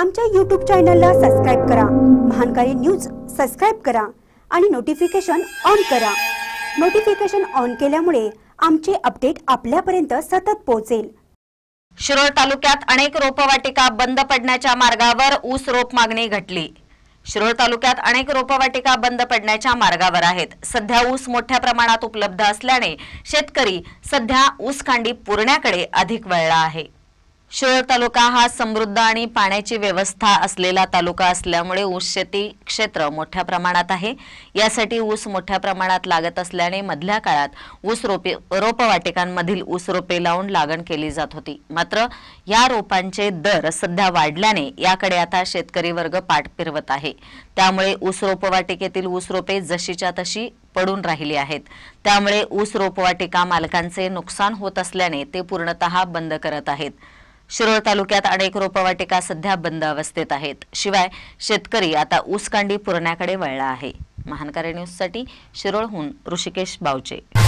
आमच्या यूट्यूब चॅनलला सबस्क्राईब करा महानकारी न्यूज सबस्क्राईब करा आणि नोटिफिकेशन ऑन करा नोटिफिकेशन ऑन केल्यामुळे आमचे अपडेट आपल्यापर्यंत सतत पोहोचेल शिरोळ तालुक्यात अनेक रोपवाटिका बंद पडण्याच्या मार्गावर ऊस रोप मागणी घटली शिरोळ तालुक्यात अनेक रोपवाटिका बंद पडण्याच्या मार्गावर आहेत सध्या ऊस मोठ्या प्रमाणात उपलब्ध असल्याने शेतकरी सध्या ऊस खांडी पुरण्याकडे अधिक वळला आहे शहर तालुका हा समृद्ध आणि पाण्याची व्यवस्था असलेला तालुका असल्यामुळे ऊस शेती क्षेत्र मोठ्या प्रमाणात आहे यासाठी ऊस मोठ्या प्रमाणात लागत असल्याने मधल्या काळात ऊस रोपे रोपवाटिकांमधील ऊस रोपे लावून लागण केली जात होती मात्र या रोपांचे दर सध्या वाढल्याने याकडे आता शेतकरी वर्ग पाठ फिरवत आहे त्यामुळे ऊस रोपवाटिकेतील ऊस रोपे जशीच्या तशी पडून राहिली आहेत त्यामुळे ऊस रोपवाटिका मालकांचे नुकसान होत असल्याने ते पूर्णतः बंद करत आहेत शिरोळ तालुक्यात अनेक रोपवाटिका सध्या बंद अवस्थेत आहेत शिवाय शेतकरी आता ऊसकांडी पुरण्याकडे वळला आहे महानकारी न्यूजसाठी शिरोळहून ऋषिकेश बावचे